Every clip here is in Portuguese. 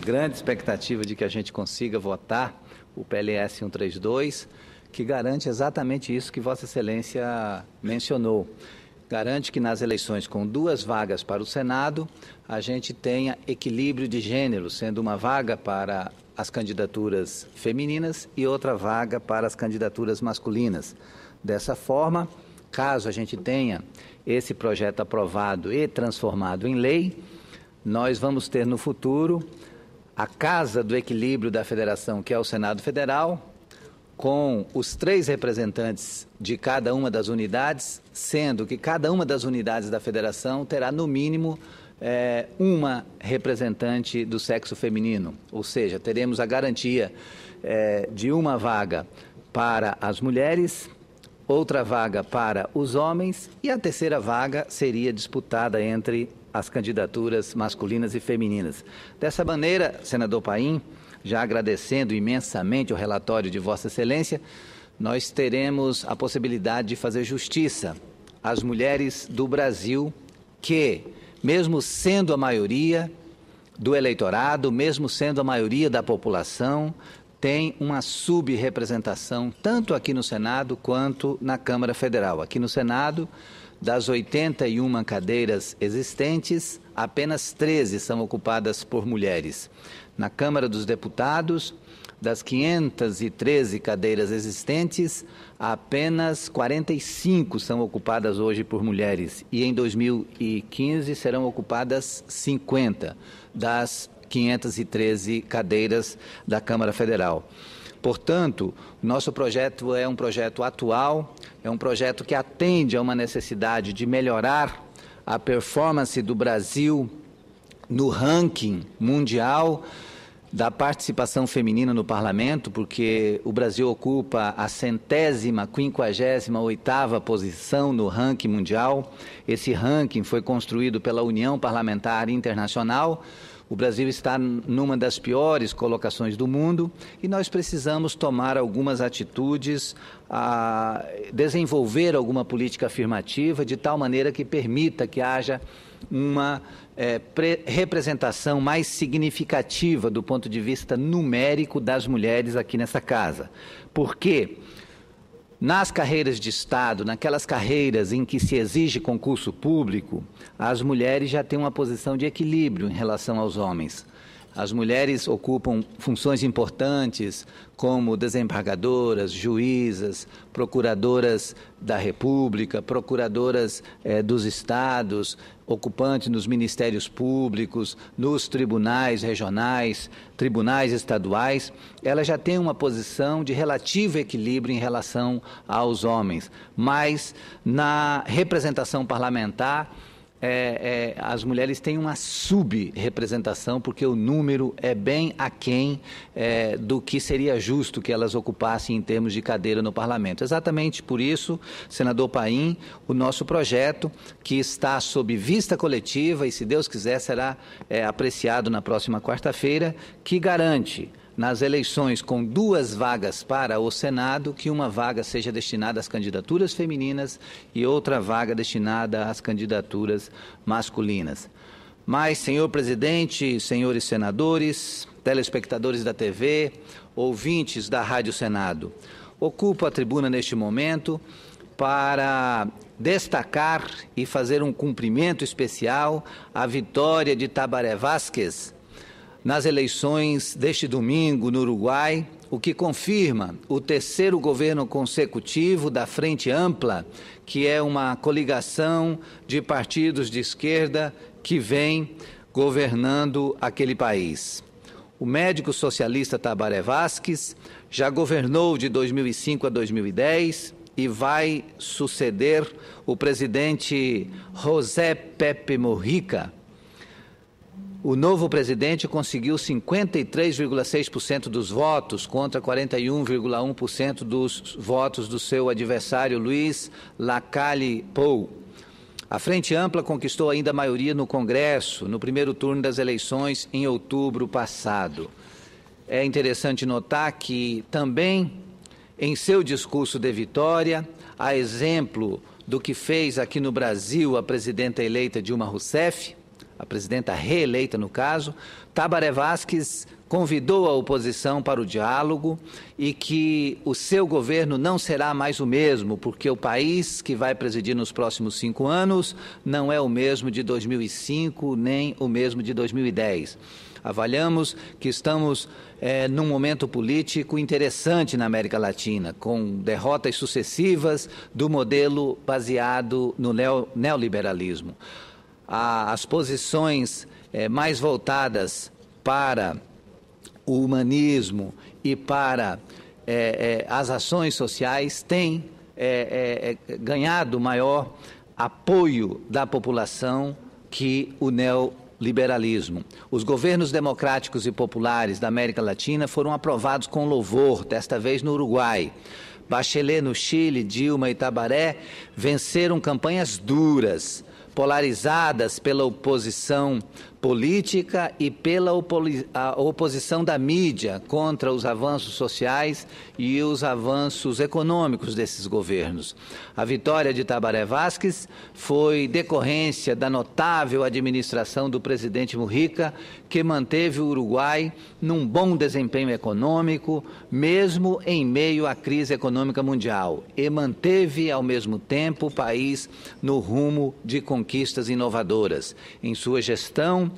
Grande expectativa de que a gente consiga votar o PLS 132, que garante exatamente isso que Vossa Excelência mencionou. Garante que nas eleições com duas vagas para o Senado, a gente tenha equilíbrio de gênero, sendo uma vaga para as candidaturas femininas e outra vaga para as candidaturas masculinas. Dessa forma, caso a gente tenha esse projeto aprovado e transformado em lei, nós vamos ter no futuro a Casa do Equilíbrio da Federação, que é o Senado Federal, com os três representantes de cada uma das unidades, sendo que cada uma das unidades da federação terá, no mínimo, é, uma representante do sexo feminino, ou seja, teremos a garantia é, de uma vaga para as mulheres outra vaga para os homens e a terceira vaga seria disputada entre as candidaturas masculinas e femininas. Dessa maneira, senador Paim, já agradecendo imensamente o relatório de Vossa Excelência, nós teremos a possibilidade de fazer justiça às mulheres do Brasil que, mesmo sendo a maioria do eleitorado, mesmo sendo a maioria da população, tem uma subrepresentação tanto aqui no Senado quanto na Câmara Federal. Aqui no Senado, das 81 cadeiras existentes, apenas 13 são ocupadas por mulheres. Na Câmara dos Deputados, das 513 cadeiras existentes, apenas 45 são ocupadas hoje por mulheres e em 2015 serão ocupadas 50 das 513 cadeiras da Câmara Federal. Portanto, nosso projeto é um projeto atual, é um projeto que atende a uma necessidade de melhorar a performance do Brasil no ranking mundial da participação feminina no parlamento, porque o Brasil ocupa a centésima, quinquagésima, oitava posição no ranking mundial. Esse ranking foi construído pela União Parlamentar Internacional o Brasil está numa das piores colocações do mundo e nós precisamos tomar algumas atitudes, desenvolver alguma política afirmativa de tal maneira que permita que haja uma é, representação mais significativa do ponto de vista numérico das mulheres aqui nessa casa. Porque quê? Nas carreiras de Estado, naquelas carreiras em que se exige concurso público, as mulheres já têm uma posição de equilíbrio em relação aos homens. As mulheres ocupam funções importantes como desembargadoras, juízas, procuradoras da República, procuradoras eh, dos estados, ocupante nos ministérios públicos, nos tribunais regionais, tribunais estaduais, ela já tem uma posição de relativo equilíbrio em relação aos homens. Mas na representação parlamentar, é, é, as mulheres têm uma subrepresentação, porque o número é bem aquém é, do que seria justo que elas ocupassem em termos de cadeira no parlamento. Exatamente por isso, senador Paim, o nosso projeto, que está sob vista coletiva e, se Deus quiser, será é, apreciado na próxima quarta-feira, que garante nas eleições com duas vagas para o Senado, que uma vaga seja destinada às candidaturas femininas e outra vaga destinada às candidaturas masculinas. Mas, senhor presidente, senhores senadores, telespectadores da TV, ouvintes da Rádio Senado, ocupo a tribuna neste momento para destacar e fazer um cumprimento especial à vitória de Tabaré Vasquez nas eleições deste domingo no Uruguai, o que confirma o terceiro governo consecutivo da Frente Ampla, que é uma coligação de partidos de esquerda que vem governando aquele país. O médico socialista Tabaré Vasquez já governou de 2005 a 2010 e vai suceder o presidente José Pepe Morrica, o novo presidente conseguiu 53,6% dos votos contra 41,1% dos votos do seu adversário Luiz Lacalle Pou. A Frente Ampla conquistou ainda a maioria no Congresso no primeiro turno das eleições em outubro passado. É interessante notar que também em seu discurso de vitória, a exemplo do que fez aqui no Brasil a presidenta eleita Dilma Rousseff, a presidenta reeleita no caso, Tabaré Vasquez convidou a oposição para o diálogo e que o seu governo não será mais o mesmo, porque o país que vai presidir nos próximos cinco anos não é o mesmo de 2005 nem o mesmo de 2010. Avaliamos que estamos é, num momento político interessante na América Latina, com derrotas sucessivas do modelo baseado no neoliberalismo a, as posições é, mais voltadas para o humanismo e para é, é, as ações sociais têm ganhado maior apoio da população que o neoliberalismo. Os governos democráticos e populares da América Latina foram aprovados com louvor, desta vez no Uruguai. Bachelet no Chile, Dilma e Tabaré venceram campanhas duras polarizadas pela oposição política e pela oposição da mídia contra os avanços sociais e os avanços econômicos desses governos. A vitória de Tabaré Vasquez foi decorrência da notável administração do presidente Murica, que manteve o Uruguai num bom desempenho econômico, mesmo em meio à crise econômica mundial, e manteve ao mesmo tempo o país no rumo de conquistas inovadoras. Em sua gestão,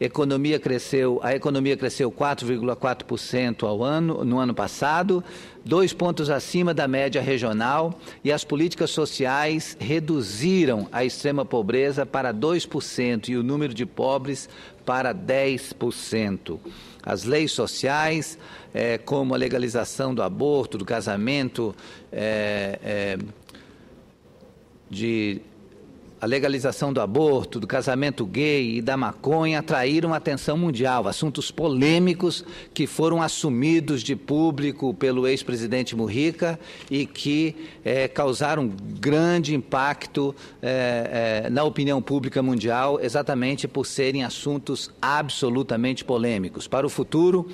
Economia cresceu, a economia cresceu 4,4% ao ano no ano passado, dois pontos acima da média regional, e as políticas sociais reduziram a extrema pobreza para 2% e o número de pobres para 10%. As leis sociais, é, como a legalização do aborto, do casamento, é, é, de a legalização do aborto, do casamento gay e da maconha atraíram atenção mundial, assuntos polêmicos que foram assumidos de público pelo ex-presidente Murrica e que é, causaram grande impacto é, é, na opinião pública mundial, exatamente por serem assuntos absolutamente polêmicos. Para o futuro,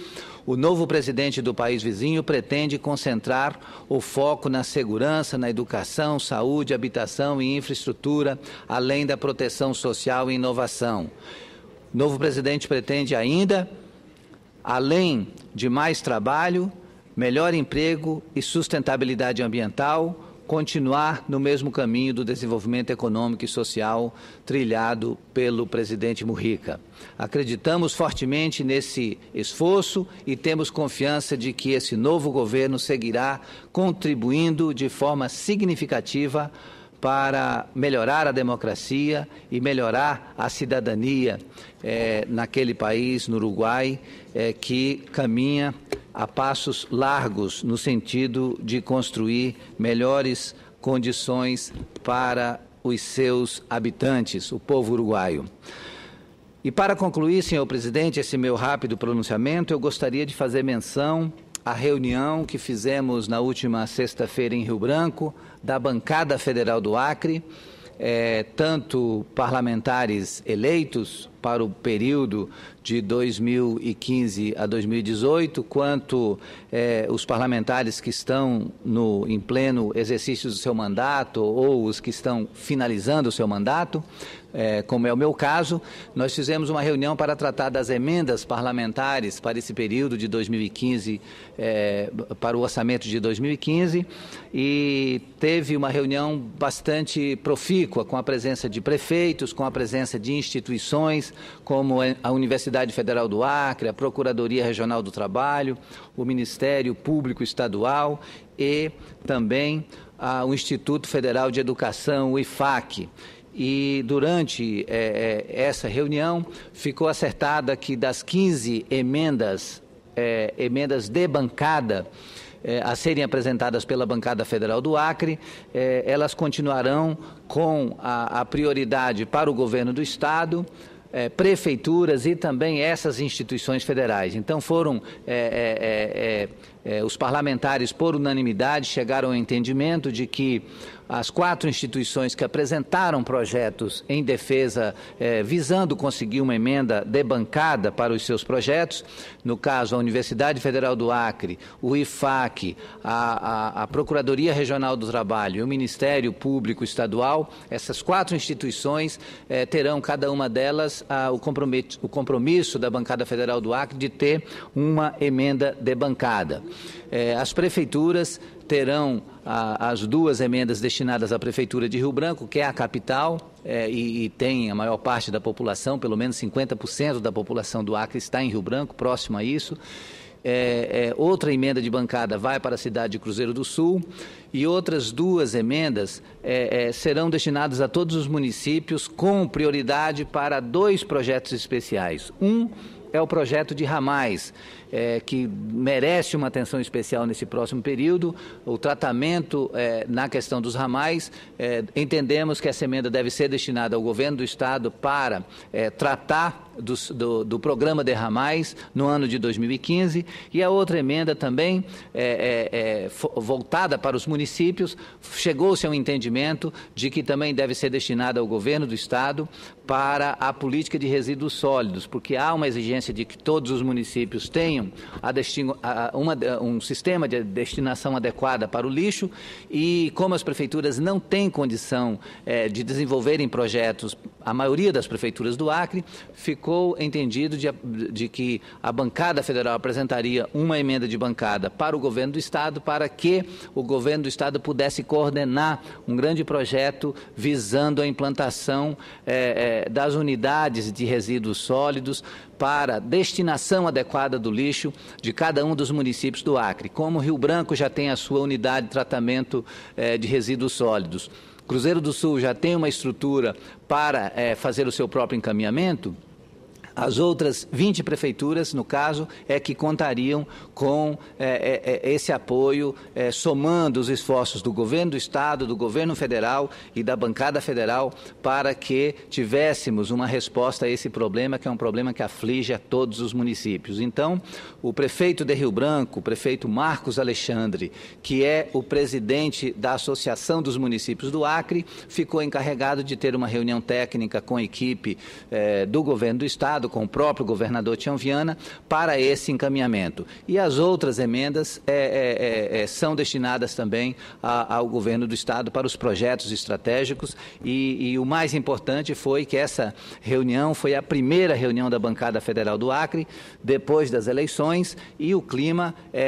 o novo presidente do país vizinho pretende concentrar o foco na segurança, na educação, saúde, habitação e infraestrutura além da proteção social e inovação. O novo presidente pretende ainda, além de mais trabalho, melhor emprego e sustentabilidade ambiental, continuar no mesmo caminho do desenvolvimento econômico e social trilhado pelo presidente Murica. Acreditamos fortemente nesse esforço e temos confiança de que esse novo governo seguirá contribuindo de forma significativa para melhorar a democracia e melhorar a cidadania é, naquele país, no Uruguai, é, que caminha a passos largos no sentido de construir melhores condições para os seus habitantes, o povo uruguaio. E para concluir, senhor presidente, esse meu rápido pronunciamento, eu gostaria de fazer menção a reunião que fizemos na última sexta-feira em Rio Branco, da bancada federal do Acre, é, tanto parlamentares eleitos para o período de 2015 a 2018, quanto é, os parlamentares que estão no, em pleno exercício do seu mandato ou os que estão finalizando o seu mandato, é, como é o meu caso, nós fizemos uma reunião para tratar das emendas parlamentares para esse período de 2015, é, para o orçamento de 2015, e teve uma reunião bastante profícua, com a presença de prefeitos, com a presença de instituições como é a Universidade Federal do Acre, a Procuradoria Regional do Trabalho, o Ministério Público Estadual e também ah, o Instituto Federal de Educação, o IFAC. E durante eh, eh, essa reunião ficou acertada que das 15 emendas, eh, emendas de bancada, a serem apresentadas pela bancada federal do Acre, elas continuarão com a, a prioridade para o governo do estado, é, prefeituras e também essas instituições federais. Então foram é, é, é, é eh, os parlamentares, por unanimidade, chegaram ao entendimento de que as quatro instituições que apresentaram projetos em defesa, eh, visando conseguir uma emenda debancada para os seus projetos, no caso a Universidade Federal do Acre, o IFAC, a, a, a Procuradoria Regional do Trabalho e o Ministério Público Estadual, essas quatro instituições eh, terão, cada uma delas, o, compromisso, o compromisso da bancada federal do Acre de ter uma emenda debancada. É, as prefeituras terão a, as duas emendas destinadas à Prefeitura de Rio Branco, que é a capital é, e, e, tem a maior parte da população, pelo menos 50% da população do Acre está em Rio Branco, próximo a isso. É, é, outra emenda de bancada vai para a cidade de Cruzeiro do Sul e outras duas emendas é, é, serão destinadas a todos os municípios, com prioridade para dois projetos especiais. Um é o projeto de Ramais, é, que merece uma atenção especial nesse próximo período. O tratamento é, na questão dos ramais, é, entendemos que essa emenda deve ser destinada ao governo do Estado para é, tratar do, do, do, programa Derramais no ano de 2015 e a outra emenda também é, é, é, voltada para os municípios chegou-se a um entendimento de que também deve ser destinada ao governo do estado para a política de resíduos sólidos, porque há uma exigência de que todos os municípios tenham a destino, a, uma, um sistema de destinação adequada para o lixo e como as prefeituras não têm condição é, de desenvolverem projetos, a maioria das prefeituras do Acre ficou ficou entendido de, de, que a bancada federal apresentaria uma emenda de bancada para o governo do Estado, para que o governo do Estado pudesse coordenar um grande projeto visando a implantação é, é, das unidades de resíduos sólidos para destinação adequada do lixo de cada um dos municípios do Acre. Como Rio Branco já tem a sua unidade de tratamento é, de resíduos sólidos. Cruzeiro do Sul já tem uma estrutura para é, fazer o seu próprio encaminhamento, as outras 20 prefeituras, no caso, é que contariam com é, é, é, esse apoio, é, somando os esforços do governo do Estado, do governo federal e da bancada federal, para que tivéssemos uma resposta a esse problema, que é um problema que aflige a todos os municípios. Então, o prefeito de Rio Branco, o prefeito Marcos Alexandre, que é o presidente da Associação dos Municípios do Acre, ficou encarregado de ter uma reunião técnica com a equipe é, do governo do Estado conversado com o próprio governador Tião Viana para esse encaminhamento. E as outras emendas é, é, é, é, são destinadas também a, ao governo do Estado para os projetos estratégicos. E, e o mais importante foi que essa reunião foi a primeira reunião da bancada federal do Acre, depois das eleições, e o clima é,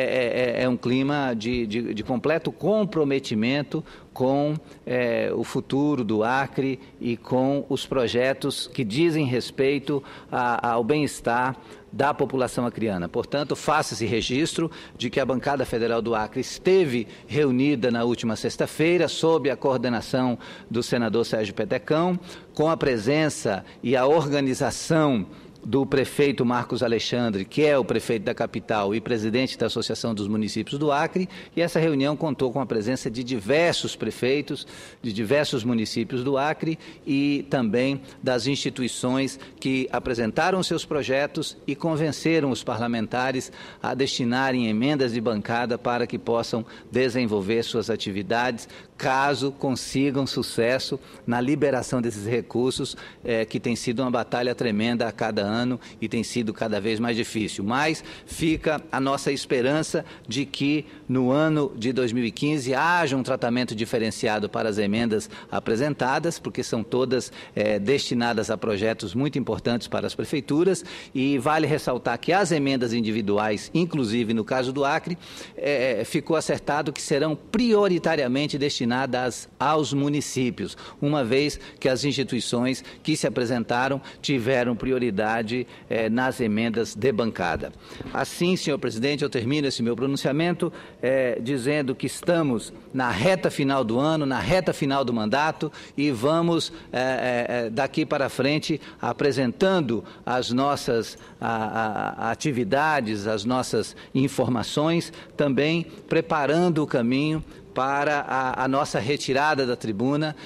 é, é, é um clima de, de, de, completo comprometimento com é, o futuro do Acre e com os projetos que dizem respeito a, ao bem-estar da população acriana. Portanto, faça esse registro de que a bancada federal do Acre esteve reunida na última sexta-feira sob a coordenação do senador Sérgio Petecão, com a presença e a organização do prefeito Marcos Alexandre, que é o prefeito da capital e presidente da Associação dos Municípios do Acre, e essa reunião contou com a presença de diversos prefeitos de diversos municípios do Acre e também das instituições que apresentaram seus projetos e convenceram os parlamentares a destinarem emendas de bancada para que possam desenvolver suas atividades, caso consigam sucesso na liberação desses recursos, eh, que tem sido uma batalha tremenda a cada ano ano e tem sido cada vez mais difícil. Mas fica a nossa esperança de que no ano de 2015 haja um tratamento diferenciado para as emendas apresentadas, porque são todas é, destinadas a projetos muito importantes para as prefeituras. E vale ressaltar que as emendas individuais, inclusive no caso do Acre, é, ficou acertado que serão prioritariamente destinadas aos municípios, uma vez que as instituições que se apresentaram tiveram prioridade eh, nas emendas de bancada. Assim, senhor presidente, eu termino esse meu pronunciamento eh, dizendo que estamos na reta final do ano, na reta final do mandato e vamos eh, daqui para frente apresentando as nossas a, a, atividades, as nossas informações, também preparando o caminho para a, a nossa retirada da tribuna.